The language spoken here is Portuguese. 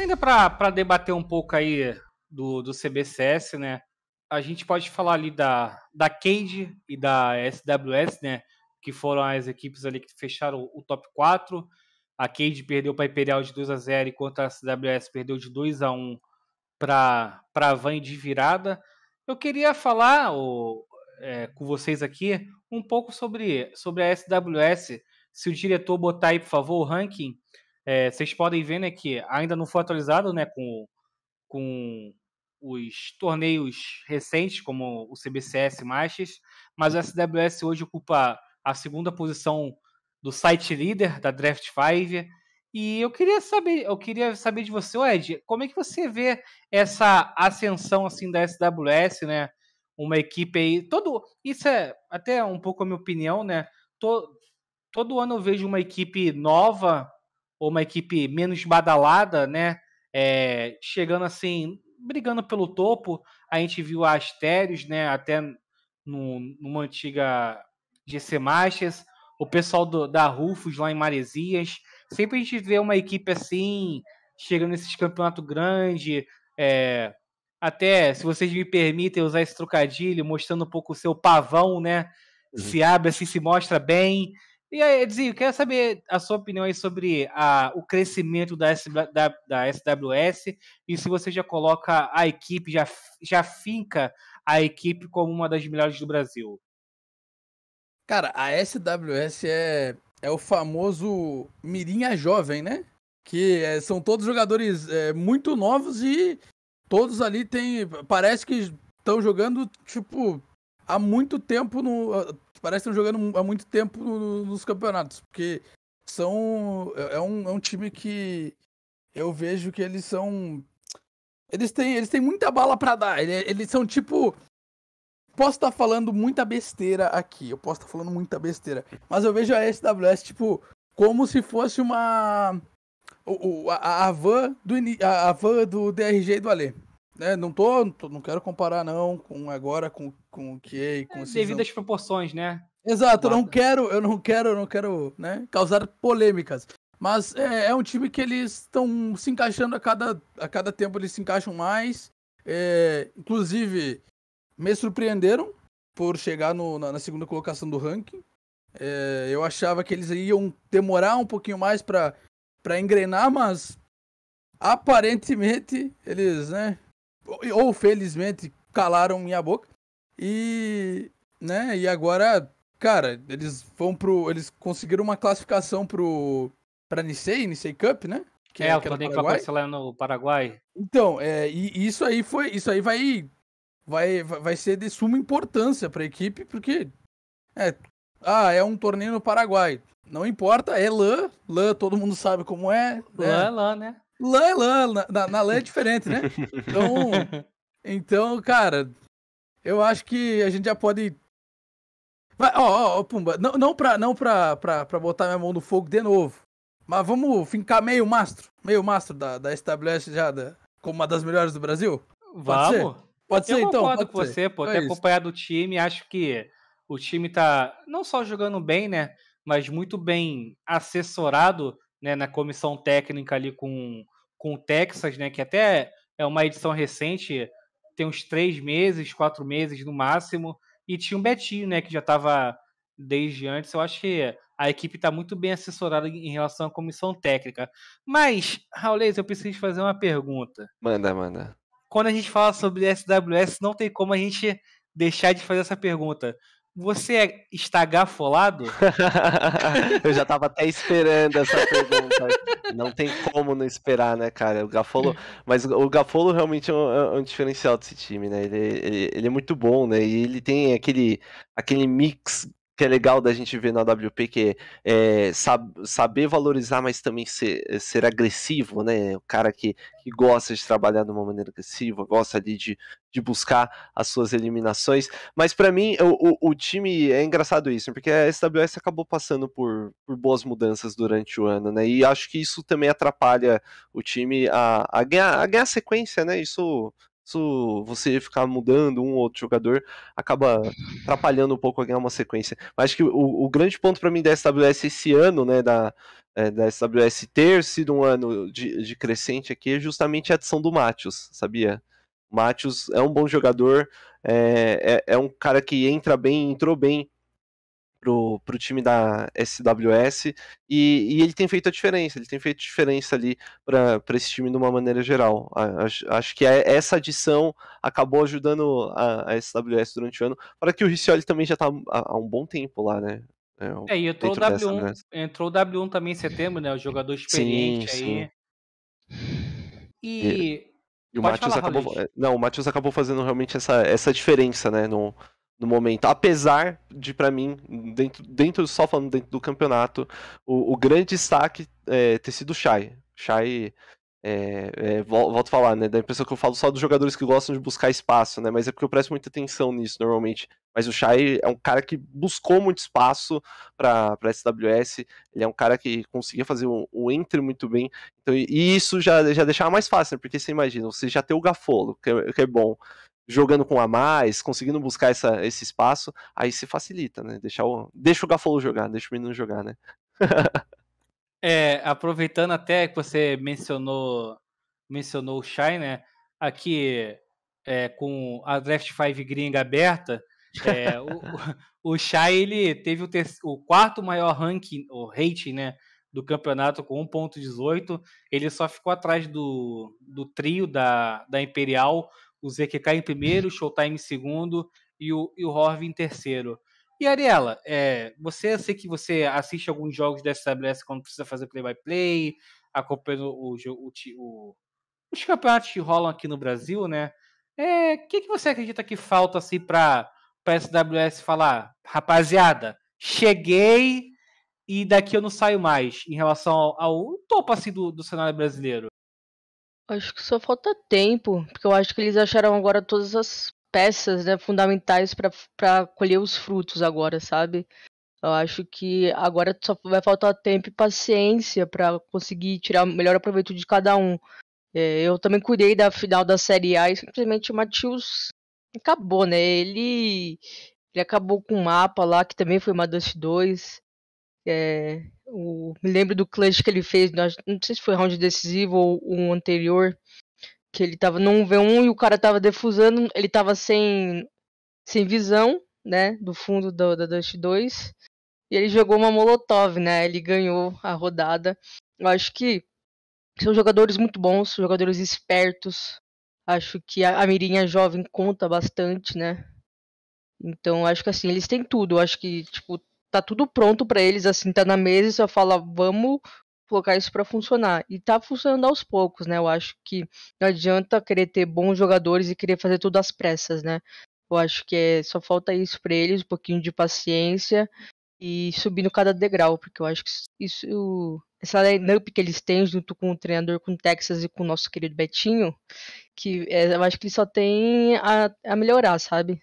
Ainda para debater um pouco aí do, do CBCS, né? A gente pode falar ali da, da Cade e da SWS, né? Que foram as equipes ali que fecharam o, top 4. A Cade perdeu para a Imperial de 2 a 0 enquanto a SWS perdeu de 2 a 1 para a Van de virada. Eu queria falar o, é, com vocês aqui um pouco sobre, sobre a SWS. Se o diretor botar aí, por favor, o ranking é, vocês podem ver né, que ainda não foi atualizado né, com, com os torneios recentes, como o CBCS Masters, mas o SWS hoje ocupa a segunda posição do site líder da Draft 5. E eu queria saber, eu queria saber de você, Ed, como é que você vê essa ascensão assim da SWS, né? Uma equipe aí, todo isso é até um pouco a minha opinião, né? Todo, todo ano eu vejo uma equipe nova ou uma equipe menos badalada, né? É, chegando assim, brigando pelo topo. A gente viu a Astérios, né? Até no, numa antiga GC Masters, o pessoal do, da Rufus lá em Maresias. Sempre a gente vê uma equipe assim, chegando nesses campeonato grande. É, até, se vocês me permitem usar esse trocadilho, mostrando um pouco o seu pavão, né? Uhum. Se abre assim, se mostra bem. E aí, Edzinho, quero saber a sua opinião aí sobre a, o crescimento da, S, da, da, SWS e se você já coloca a equipe, já, já finca a equipe como uma das melhores do Brasil. Cara, a SWS é, é o famoso Mirinha Jovem, né? Que é, são todos jogadores é, muito novos e todos ali têm. Parece que estão jogando, tipo, há muito tempo no parece que estão jogando há muito tempo nos campeonatos, porque são é, é um, é um time que eu vejo que eles são eles têm eles têm muita bala para dar. Eles, eles, são tipo posso estar tá falando muita besteira aqui, eu posso estar tá falando muita besteira, mas eu vejo a SWS tipo como se fosse uma o, a, a van do a, a van do DRG e do Ale né, não tô, não quero comparar não com agora com com o que com é, devido às proporções, né? Exato, eu não quero, eu não quero, eu não quero, né, causar polêmicas. Mas é, é um time que eles estão se encaixando a cada, a cada tempo eles se encaixam mais. É, inclusive me surpreenderam por chegar no, na, na segunda colocação do ranking. É, eu achava que eles iam demorar um pouquinho mais para para engrenar, mas aparentemente eles, né, ou felizmente calaram minha boca. E, né, e agora, cara, eles vão pro, eles conseguiram uma classificação pro para Nisei, Nisei Cup, né? Que é, é o é torneio que aparece lá no Paraguai. Então, é, e isso aí foi, isso aí vai vai vai ser de suma importância para a equipe, porque é, ah, é um torneio no Paraguai. Não importa, é LAN, LAN todo mundo sabe como é. Né? é lã né? é LAN, né? Lã é lã, na, na, lã é diferente, né? Então, então, cara, eu acho que a gente já pode. Vai, ó, ó, Pumba, não, não, pra, não pra, pra, pra botar minha mão no fogo de novo, mas vamos ficar meio mastro, meio mastro da, da SWS já da, como uma das melhores do Brasil? Pode vamos. Ser? Pode ser, eu então. Eu concordo com você, pô. É ter acompanhado o time, acho que o time tá não só jogando bem, né? Mas muito bem assessorado né, na comissão técnica ali com com o Texas, né? Que até é uma edição recente, tem uns três meses, quatro meses no máximo. E tinha o Betinho, né? Que já estava desde antes. Eu acho que a equipe está muito bem assessorada em relação à comissão técnica. Mas, Raulês, eu preciso fazer uma pergunta. Manda, manda. Quando a gente fala sobre SWS, não tem como a gente deixar de fazer essa pergunta. Você é está gafolado? eu já estava até esperando essa pergunta. Não tem como não esperar, né, cara? O Gafolo. Mas o Gafolo realmente é um, é um diferencial desse time, né? Ele, é, ele, ele, é muito bom, né? E ele tem aquele, aquele mix que é legal da gente ver na WP, que é, sab, saber valorizar, mas também ser, ser agressivo, né? O cara que, que gosta de trabalhar de uma maneira agressiva, gosta ali de, de buscar as suas eliminações. Mas para mim, o, o, o, time é engraçado isso, porque a SWS acabou passando por, por boas mudanças durante o ano, né? E acho que isso também atrapalha o time a, a, ganhar, a ganhar sequência, né? Isso isso, você ficar mudando um ou outro jogador acaba atrapalhando um pouco ganhar uma sequência. Mas acho que o, o grande ponto para mim da SWS esse ano, né, da, é, da SWS ter sido um ano de, de crescente aqui, é justamente a adição do Matheus, sabia? Matheus é um bom jogador, é, é, é, um cara que entra bem, entrou bem pro, pro time da SWS e, e ele tem feito a diferença, ele tem feito diferença ali para esse time de uma maneira geral. Acho, acho que é, essa adição acabou ajudando a, a SWS durante o ano, para que o Riccioli também já está há, há um bom tempo lá, né? É, é e entrou o, W1, dessa, né? entrou o W1 também em setembro, né? O jogador experiente sim, aí. E... e, e o Matheus acabou. É, não, o Matheus acabou fazendo realmente essa, essa diferença, né? No, no momento. Apesar de, para mim, dentro, dentro só falando dentro do campeonato, o, o grande destaque é, ter sido o Shai. Shai, é, é, volto a falar, né, da impressão que eu falo só dos jogadores que gostam de buscar espaço, né, mas é porque eu presto muita atenção nisso normalmente. Mas o Shai é um cara que buscou muito espaço para SWS, ele é um cara que conseguia fazer o, o entre muito bem, então, e isso já, já deixava mais fácil, né, porque você imagina, você já tem o Gafolo, que é, que é bom, jogando com a mais, conseguindo buscar essa, esse espaço, aí se facilita, né? Deixar o, deixa o Gafolo jogar, deixa o menino jogar, né? é, aproveitando até que você mencionou mencionou o Shai, né? Aqui é, com a Draft 5 gringa aberta, é, o, o Shai ele teve o, terço, o quarto maior ranking, o rating, né? do campeonato com 1.18. Ele só ficou atrás do, do trio da, da Imperial o ZQK em primeiro, o Showtime em segundo e o, e o Horv em terceiro. E Ariela, é, você sei que você assiste alguns jogos da SWS quando precisa fazer play-by-play, -play, acompanhando o, o, o, os campeonatos que rolam aqui no Brasil, né? O é, que, que você acredita que falta assim para a SWS falar, rapaziada, cheguei e daqui eu não saio mais em relação ao, ao topo assim, do, do cenário brasileiro? Acho que só falta tempo, porque eu acho que eles acharam agora todas as peças né, fundamentais para colher os frutos agora, sabe? Eu acho que agora só vai faltar tempo e paciência para conseguir tirar o melhor aproveito de cada um. É, eu também cuidei da final da Série A e simplesmente o Matheus acabou, né? Ele, ele acabou com o mapa lá, que também foi uma Dust 2. É, o me lembro do clutch que ele fez, não sei se foi round decisivo ou o anterior, que ele tava num V1 e o cara tava defusando, ele tava sem, sem visão, né, do fundo do, da Dust 2, e ele jogou uma Molotov, né, ele ganhou a rodada. Eu acho que são jogadores muito bons, jogadores espertos, acho que a, a mirinha jovem conta bastante, né, então acho que assim, eles têm tudo, eu acho que, tipo, tá tudo pronto para eles, assim, tá na mesa e só fala, vamos colocar isso para funcionar. E tá funcionando aos poucos, né? Eu acho que não adianta querer ter bons jogadores e querer fazer tudo às pressas, né? Eu acho que é, só falta isso para eles, um pouquinho de paciência e subindo cada degrau, porque eu acho que isso essa lineup que eles têm junto com o treinador com o Texas e com o nosso querido Betinho, que é, eu acho que ele só tem a, a melhorar, sabe?